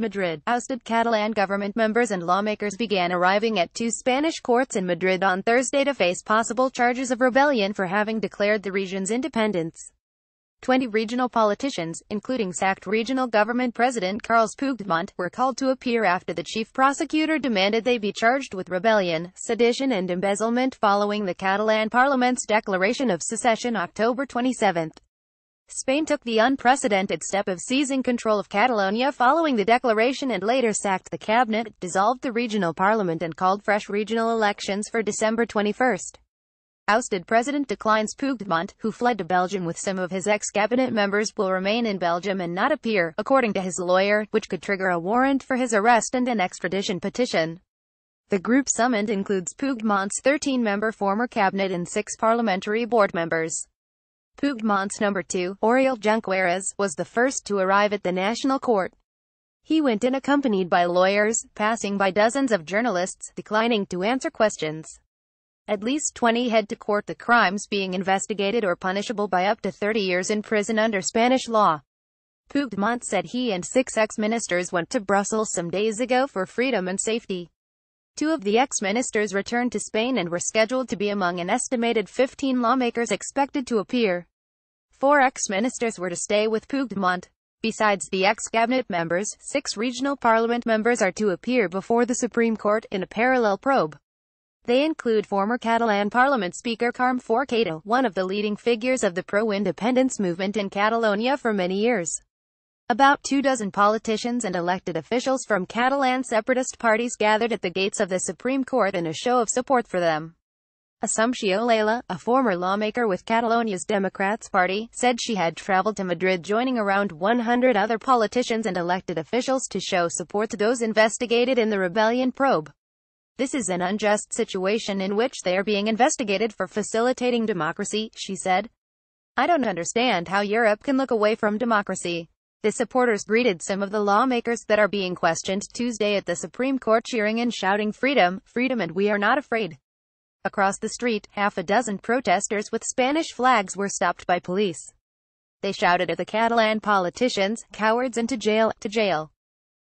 Madrid, ousted Catalan government members and lawmakers began arriving at two Spanish courts in Madrid on Thursday to face possible charges of rebellion for having declared the region's independence. 20 regional politicians, including sacked regional government president Carles Puigdemont, were called to appear after the chief prosecutor demanded they be charged with rebellion, sedition and embezzlement following the Catalan parliament's declaration of secession October 27. Spain took the unprecedented step of seizing control of Catalonia following the declaration and later sacked the cabinet, dissolved the regional parliament and called fresh regional elections for December 21. Ousted President declines Puigdemont, who fled to Belgium with some of his ex-cabinet members will remain in Belgium and not appear, according to his lawyer, which could trigger a warrant for his arrest and an extradition petition. The group summoned includes Puigdemont's 13-member former cabinet and six parliamentary board members. Pugmont's number two, Oriol Junqueras, was the first to arrive at the national court. He went in accompanied by lawyers, passing by dozens of journalists, declining to answer questions. At least 20 head to court the crimes being investigated or punishable by up to 30 years in prison under Spanish law. Pugmont said he and six ex-ministers went to Brussels some days ago for freedom and safety. Two of the ex-ministers returned to Spain and were scheduled to be among an estimated 15 lawmakers expected to appear. Four ex-ministers were to stay with Puigdemont. Besides the ex-cabinet members, six regional parliament members are to appear before the Supreme Court in a parallel probe. They include former Catalan Parliament Speaker Carme Forcadell, one of the leading figures of the pro-independence movement in Catalonia for many years. About two dozen politicians and elected officials from Catalan separatist parties gathered at the gates of the Supreme Court in a show of support for them. Assumpció Lela, a former lawmaker with Catalonia's Democrats Party, said she had traveled to Madrid joining around 100 other politicians and elected officials to show support to those investigated in the rebellion probe. This is an unjust situation in which they are being investigated for facilitating democracy, she said. I don't understand how Europe can look away from democracy. The supporters greeted some of the lawmakers that are being questioned Tuesday at the Supreme Court cheering and shouting freedom, freedom and we are not afraid. Across the street, half a dozen protesters with Spanish flags were stopped by police. They shouted at the Catalan politicians, cowards into jail, to jail.